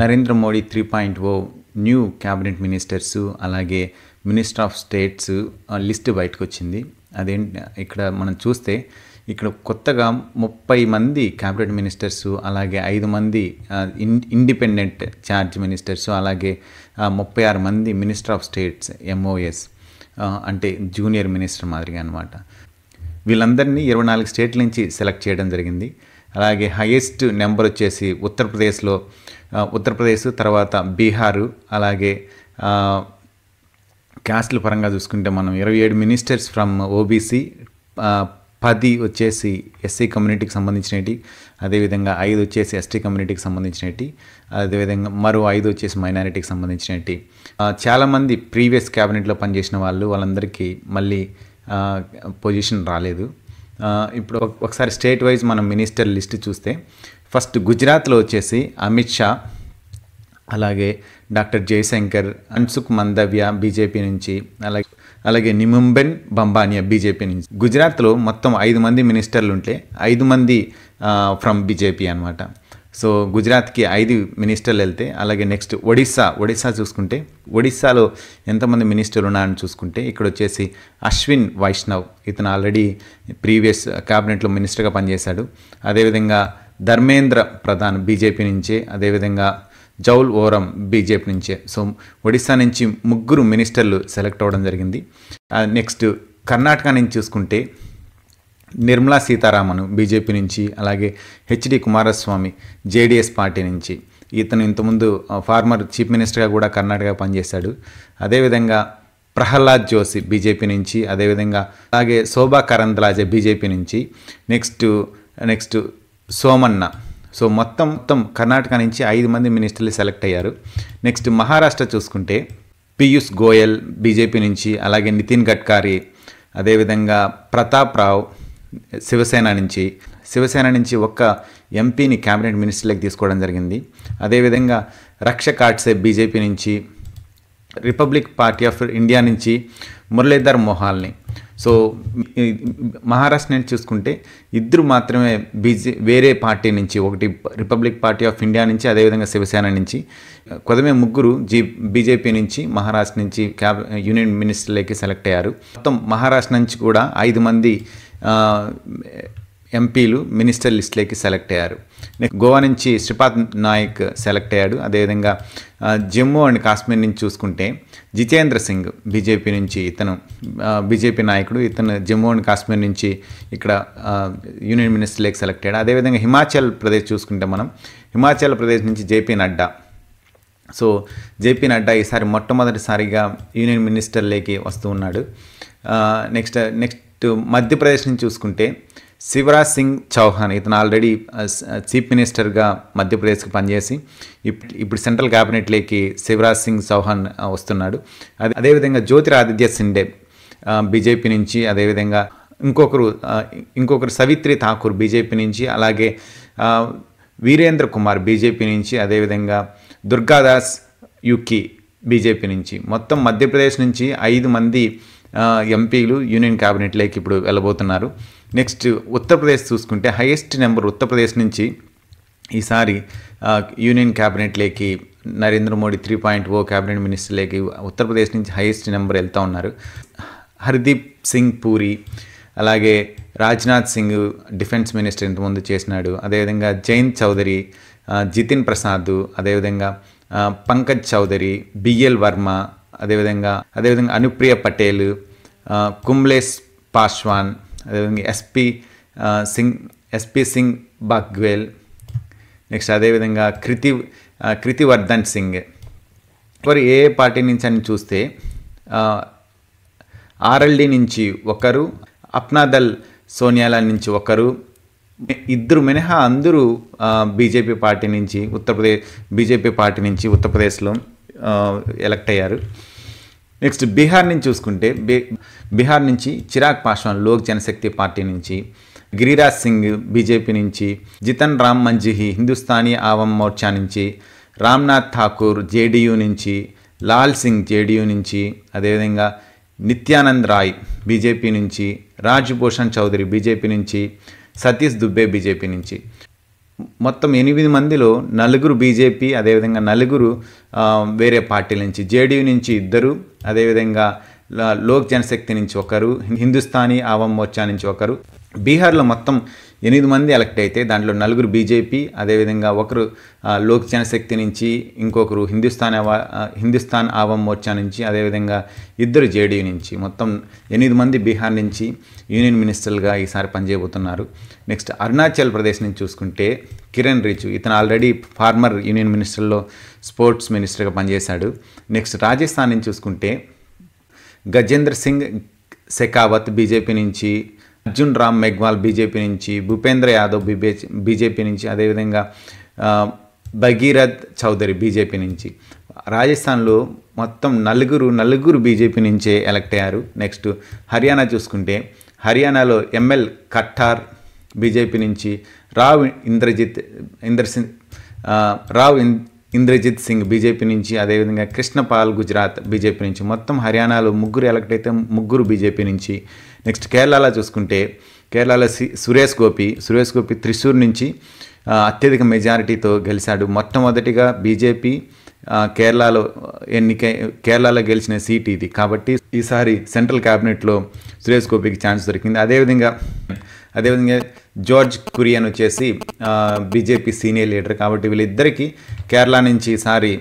Narendra Modi three point O new cabinet ministers అలాగే minister of states list బయటకు వచ్చింది అదేంటి ఇక్కడ మనం చూస్తే ఇక్కడ కొత్తగా ముప్పై మంది క్యాబినెట్ మినిస్టర్స్ అలాగే ఐదు మంది ఇండిపెండెంట్ ఛార్జ్ మినిస్టర్స్ అలాగే ముప్పై ఆరు మంది మినిస్టర్ ఆఫ్ స్టేట్స్ ఎంఓఎస్ అంటే జూనియర్ మినిస్టర్ మాదిరిగా అనమాట వీళ్ళందరినీ ఇరవై నాలుగు స్టేట్ల నుంచి సెలెక్ట్ చేయడం జరిగింది అలాగే హైయెస్ట్ నెంబర్ వచ్చేసి ఉత్తరప్రదేశ్లో ఉత్తరప్రదేశ్ తర్వాత బీహారు అలాగే క్యాస్ట్ల పరంగా చూసుకుంటే మనం ఇరవై ఏడు మినిస్టర్స్ ఫ్రమ్ ఓబీసీ పది వచ్చేసి ఎస్సీ కమ్యూనిటీకి సంబంధించినవి అదేవిధంగా ఐదు వచ్చేసి ఎస్టీ కమ్యూనిటీకి సంబంధించినవి అదేవిధంగా మరో ఐదు వచ్చేసి మైనారిటీకి సంబంధించినవి చాలామంది ప్రీవియస్ క్యాబినెట్లో పనిచేసిన వాళ్ళు వాళ్ళందరికీ మళ్ళీ పొజిషన్ రాలేదు ఇప్పుడు ఒకసారి స్టేట్ వైజ్ మనం మినిస్టర్ లిస్ట్ చూస్తే ఫస్ట్ గుజరాత్లో వచ్చేసి అమిత్ షా అలాగే డాక్టర్ జయశంకర్ అన్సుక్ మందవ్య బీజేపీ నుంచి అలాగే అలాగే నిముంబెన్ బంబానియా బీజేపీ నుంచి గుజరాత్లో మొత్తం ఐదు మంది మినిస్టర్లు ఉంటే ఐదు మంది ఫ్రమ్ బీజేపీ అనమాట సో గుజరాత్కి ఐదు మినిస్టర్లు వెళ్తే అలాగే నెక్స్ట్ ఒడిస్సా ఒడిస్సా చూసుకుంటే ఒడిస్సాలో ఎంతమంది మినిస్టర్లు ఉన్నారని చూసుకుంటే ఇక్కడ వచ్చేసి అశ్విన్ వైష్ణవ్ ఇతను ఆల్రెడీ ప్రీవియస్ క్యాబినెట్లో మినిస్టర్గా పనిచేశాడు అదేవిధంగా ధర్మేంద్ర ప్రధాన్ బీజేపీ నుంచే అదేవిధంగా జౌల్ ఓరం బీజేపీ నుంచే సో ఒడిస్సా నుంచి ముగ్గురు మినిస్టర్లు సెలెక్ట్ అవ్వడం జరిగింది నెక్స్ట్ కర్ణాటక నుంచి చూసుకుంటే నిర్మలా సీతారామన్ బీజేపీ నుంచి అలాగే హెచ్డి కుమారస్వామి జేడీఎస్ పార్టీ నుంచి ఇతను ఇంతకుముందు ఫార్మర్ చీఫ్ మినిస్టర్గా కూడా కర్ణాటక పనిచేశాడు అదేవిధంగా ప్రహ్లాద్ జోషి బీజేపీ నుంచి అదేవిధంగా అలాగే శోభా కరంద్లాజే బీజేపీ నుంచి నెక్స్ట్ నెక్స్ట్ సోమన్న సో మొత్తం మొత్తం కర్ణాటక నుంచి ఐదు మంది మినిస్టర్లు సెలెక్ట్ అయ్యారు నెక్స్ట్ మహారాష్ట్ర చూసుకుంటే పీయూష్ గోయల్ బీజేపీ నుంచి అలాగే నితిన్ గడ్కారీ అదేవిధంగా ప్రతాప్ రావు శివసేన నుంచి శివసేన నుంచి ఒక్క ఎంపీని క్యాబినెట్ మినిస్టర్లకు తీసుకోవడం జరిగింది అదేవిధంగా రక్ష కాట్సే బీజేపీ నుంచి రిపబ్లిక్ పార్టీ ఆఫ్ ఇండియా నుంచి మురళీధర్ మోహాల్ని సో మహారాష్ట్ర నుంచి చూసుకుంటే ఇద్దరు మాత్రమే బీజే వేరే పార్టీ నుంచి ఒకటి రిపబ్లిక్ పార్టీ ఆఫ్ ఇండియా నుంచి అదేవిధంగా శివసేన నుంచి కొదమే ముగ్గురు జీ బీజేపీ నుంచి మహారాష్ట్ర నుంచి క్యాబ్ యూనియన్ మినిస్టర్లకి సెలెక్ట్ అయ్యారు మొత్తం మహారాష్ట్ర నుంచి కూడా ఐదు మంది ఎంపీలు మినిస్టర్ లిస్ట్లోకి సెలెక్ట్ అయ్యారు నెక్స్ట్ గోవా నుంచి శ్రీపాద్ నాయక్ సెలెక్ట్ అయ్యాడు అదేవిధంగా జమ్మూ అండ్ కాశ్మీర్ నుంచి చూసుకుంటే జితేంద్ర సింగ్ బీజేపీ నుంచి ఇతను బీజేపీ నాయకుడు ఇతను జమ్మూ అండ్ కాశ్మీర్ నుంచి ఇక్కడ యూనియన్ మినిస్టర్లోకి సెలెక్ట్ అయ్యాడు అదేవిధంగా హిమాచల్ ప్రదేశ్ చూసుకుంటే మనం హిమాచల్ ప్రదేశ్ నుంచి జేపీ నడ్డా సో జేపీ నడ్డా ఈసారి మొట్టమొదటిసారిగా యూనియన్ మినిస్టర్లోకి వస్తూ ఉన్నాడు నెక్స్ట్ నెక్స్ట్ మధ్యప్రదేశ్ నుంచి చూసుకుంటే శివరాజ్ సింగ్ చౌహాన్ ఇతను ఆల్రెడీ చీఫ్ మినిస్టర్గా మధ్యప్రదేశ్కి పనిచేసి ఇప్పుడు సెంట్రల్ క్యాబినెట్లోకి శివరాజ్ సింగ్ చౌహాన్ uh, వస్తున్నాడు అదే అదేవిధంగా జ్యోతిరాదిత్య సిండే uh, బీజేపీ నుంచి అదేవిధంగా ఇంకొకరు uh, ఇంకొకరు సవిత్రి ఠాకూర్ బీజేపీ నుంచి అలాగే వీరేంద్ర కుమార్ బీజేపీ నుంచి అదేవిధంగా దుర్గాదాస్ యుకి బీజేపీ నుంచి మొత్తం మధ్యప్రదేశ్ నుంచి ఐదు మంది ఎంపీలు యూనియన్ క్యాబినెట్లోకి ఇప్పుడు వెళ్ళబోతున్నారు నెక్స్ట్ ఉత్తరప్రదేశ్ చూసుకుంటే హైయెస్ట్ నెంబర్ ఉత్తరప్రదేశ్ నుంచి ఈసారి యూనియన్ క్యాబినెట్లోకి Narendra Modi three point O cabinet మినిస్టర్లోకి ఉత్తరప్రదేశ్ నుంచి హైయెస్ట్ నెంబర్ వెళ్తూ ఉన్నారు హర్దీప్ సింగ్ పూరి అలాగే రాజ్నాథ్ సింగ్ డిఫెన్స్ మినిస్టర్ ఇంతకుముందు చేసినాడు అదేవిధంగా జయంత్ చౌదరి జితిన్ ప్రసాద్ అదేవిధంగా పంకజ్ చౌదరి బిఎల్ వర్మ అదేవిధంగా అదేవిధంగా అనుప్రియ పటేల్ కుమ్లేష్ పాశ్వాన్ అదేవిధంగా ఎస్పి సింగ్ ఎస్పి సింగ్ బాగ్వేల్ నెక్స్ట్ అదేవిధంగా కృతి కృతివర్ధన్ సింగ్ మరి ఏ పార్టీ నుంచి అని చూస్తే ఆర్ఎల్డి నుంచి ఒకరు అప్నాదల్ సోనియాల నుంచి ఒకరు ఇద్దరు మినహా అందరూ బీజేపీ పార్టీ నుంచి ఉత్తరప్రదేశ్ బీజేపీ పార్టీ నుంచి ఉత్తరప్రదేశ్లో ఎలక్ట్ అయ్యారు నెక్స్ట్ బీహార్ నుంచి చూసుకుంటే బీహార్ నుంచి చిరాగ్ పాస్వాన్ లోక్ జనశక్తి పార్టీ నుంచి గిరిరాజ్ సింగ్ బీజేపీ నుంచి జితన్ రామ్ మంజిహి హిందుస్థానీ ఆవం మోర్చా నుంచి రామ్నాథ్ ఠాకూర్ జేడీయూ నుంచి లాల్ సింగ్ జేడీయూ నుంచి అదేవిధంగా నిత్యానంద్ రాయ్ బీజేపీ నుంచి రాజ్ భూషణ్ చౌదరి బీజేపీ నుంచి సతీష్ దుబ్బే బీజేపీ నుంచి మొత్తం ఎనిమిది మందిలో నలుగురు బీజేపీ అదేవిధంగా నలుగురు వేరే పార్టీల నుంచి జేడీయూ నుంచి ఇద్దరు అదేవిధంగా లోక్ జనశక్తి నుంచి ఒకరు హిందుస్థానీ ఆవం మోర్చా నుంచి ఒకరు బీహార్లో మొత్తం ఎనిమిది మంది ఎలక్ట్ అయితే దాంట్లో నలుగురు బీజేపీ అదేవిధంగా ఒకరు లోక్ జనశక్తి నుంచి ఇంకొకరు హిందుస్థాన్ హిందుస్థాన్ ఆవం మోర్చా నుంచి అదేవిధంగా ఇద్దరు జేడీయూ నుంచి మొత్తం ఎనిమిది మంది బీహార్ నుంచి యూనియన్ మినిస్టర్లుగా ఈసారి పనిచేయబోతున్నారు నెక్స్ట్ అరుణాచల్ ప్రదేశ్ నుంచి చూసుకుంటే కిరణ్ రిజు ఇతను ఆల్రెడీ ఫార్మర్ యూనియన్ మినిస్టర్లో స్పోర్ట్స్ మినిస్టర్గా పనిచేశాడు నెక్స్ట్ రాజస్థాన్ నుంచి చూసుకుంటే గజేంద్ర సింగ్ శెకావత్ బీజేపీ నుంచి అర్జున్ రామ్ మెఘ్వాల్ బీజేపీ నుంచి భూపేంద్ర యాదవ్ బీజేపీ నుంచి అదేవిధంగా భగీరథ్ చౌదరి బీజేపీ నుంచి రాజస్థాన్లో మొత్తం నలుగురు నలుగురు బీజేపీ నుంచే ఎలక్ట్ అయ్యారు నెక్స్ట్ హర్యానా చూసుకుంటే హర్యానాలో ఎంఎల్ కట్టార్ బీజేపీ నుంచి రావ్ ఇంద్రజిత్ ఇంద్రసింగ్ రావ్ ఇంద్రజిత్ సింగ్ బీజేపీ నుంచి అదేవిధంగా కృష్ణపాల్ గుజరాత్ బీజేపీ నుంచి మొత్తం హర్యానాలో ముగ్గురు ఎలక్ట్ అయితే ముగ్గురు బీజేపీ నుంచి నెక్స్ట్ కేరళలో చూసుకుంటే కేరళలో సురేష్ గోపి సురేష్ గోపి త్రిశూర్ నుంచి అత్యధిక మెజారిటీతో గెలిచాడు మొట్టమొదటిగా బీజేపీ కేరళలో ఎన్నిక కేరళలో గెలిచిన సీట్ ఇది కాబట్టి ఈసారి సెంట్రల్ క్యాబినెట్లో సురేష్ గోపికి ఛాన్స్ దొరికింది అదేవిధంగా అదేవిధంగా జార్జ్ కురియన్ వచ్చేసి బీజేపీ సీనియర్ లీడర్ కాబట్టి వీళ్ళిద్దరికీ కేరళ నుంచి ఈసారి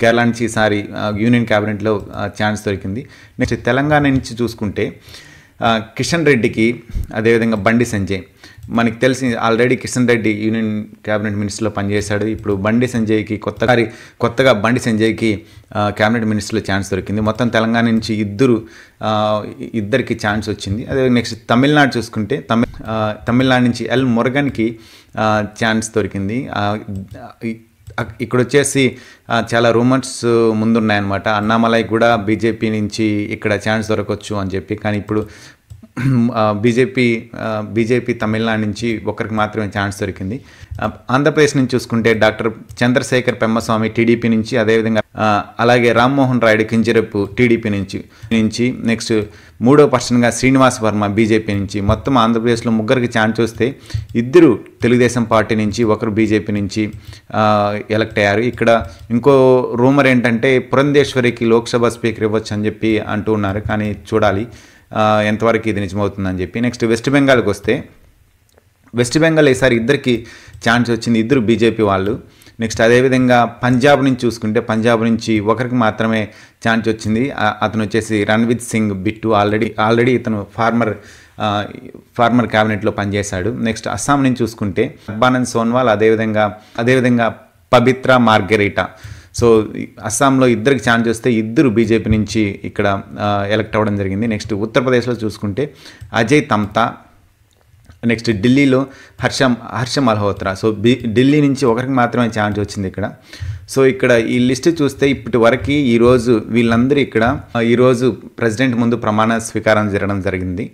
కేరళ నుంచి ఈసారి యూనియన్ క్యాబినెట్లో ఛాన్స్ దొరికింది నెక్స్ట్ తెలంగాణ నుంచి చూసుకుంటే కిషన్ రెడ్డికి అదేవిధంగా బండి సంజయ్ మనకి తెలిసి already Kishan Reddy union cabinet మినిస్టర్లో పనిచేశాడు ఇప్పుడు బండి సంజయ్కి కొత్తగా కొత్తగా బండి సంజయ్కి క్యాబినెట్ మినిస్టర్లో ఛాన్స్ దొరికింది మొత్తం తెలంగాణ నుంచి ఇద్దరు ఇద్దరికి ఛాన్స్ వచ్చింది అదే నెక్స్ట్ తమిళనాడు చూసుకుంటే తమిళ తమిళనాడు నుంచి ఎల్ మురగన్కి ఛాన్స్ దొరికింది ఇక్కడ వచ్చేసి చాలా రూమర్స్ ముందున్నాయన్నమాట అన్నామలై కూడా బీజేపీ నుంచి ఇక్కడ ఛాన్స్ దొరకవచ్చు అని చెప్పి కానీ ఇప్పుడు బీజేపీ బీజేపీ తమిళనాడు నుంచి ఒకరికి మాత్రమే ఛాన్స్ దొరికింది ఆంధ్రప్రదేశ్ నుంచి చూసుకుంటే డాక్టర్ చంద్రశేఖర్ పెమ్మస్వామి టీడీపీ నుంచి అదేవిధంగా అలాగే రామ్మోహన్ రాయుడు కింజరపు టీడీపీ నుంచి నుంచి నెక్స్ట్ మూడో పర్సన్గా శ్రీనివాస్ వర్మ బీజేపీ నుంచి మొత్తం ఆంధ్రప్రదేశ్లో ముగ్గురికి ఛాన్స్ వస్తే ఇద్దరు తెలుగుదేశం పార్టీ నుంచి ఒకరు బీజేపీ నుంచి ఎలక్ట్ అయ్యారు ఇక్కడ ఇంకో రూమర్ ఏంటంటే పురంధేశ్వరికి లోక్సభ స్పీకర్ ఇవ్వచ్చు అని చెప్పి అంటూ ఉన్నారు కానీ చూడాలి ఎంతవరకు ఇది నిజమవుతుందని చెప్పి నెక్స్ట్ వెస్ట్ బెంగాల్కి వస్తే వెస్ట్ బెంగాల్ ఈసారి ఇద్దరికి ఛాన్స్ వచ్చింది ఇద్దరు బీజేపీ వాళ్ళు నెక్స్ట్ అదేవిధంగా పంజాబ్ నుంచి చూసుకుంటే పంజాబ్ నుంచి ఒకరికి మాత్రమే ఛాన్స్ వచ్చింది అతను వచ్చేసి రణ్వీత్ సింగ్ బిట్టు ఆల్రెడీ ఆల్రెడీ ఇతను ఫార్మర్ ఫార్మర్ క్యాబినెట్లో పనిచేశాడు నెక్స్ట్ అస్సాం నుంచి చూసుకుంటే అబ్బానంద్ సోన్వాల్ అదేవిధంగా అదేవిధంగా పవిత్ర మార్గరీటా సో అస్సాంలో ఇద్దరికి ఛాన్స్ వస్తే ఇద్దరు బీజేపీ నుంచి ఇక్కడ ఎలక్ట్ అవ్వడం జరిగింది నెక్స్ట్ ఉత్తరప్రదేశ్లో చూసుకుంటే అజయ్ తమ్తా నెక్స్ట్ ఢిల్లీలో హర్ష హర్ష మల్హోత్రా సో ఢిల్లీ నుంచి ఒకరికి మాత్రమే ఛాన్స్ వచ్చింది ఇక్కడ సో ఇక్కడ ఈ లిస్ట్ చూస్తే ఇప్పటి వరకు ఈరోజు వీళ్ళందరూ ఇక్కడ ఈరోజు ప్రెసిడెంట్ ముందు ప్రమాణ స్వీకారం జరగడం జరిగింది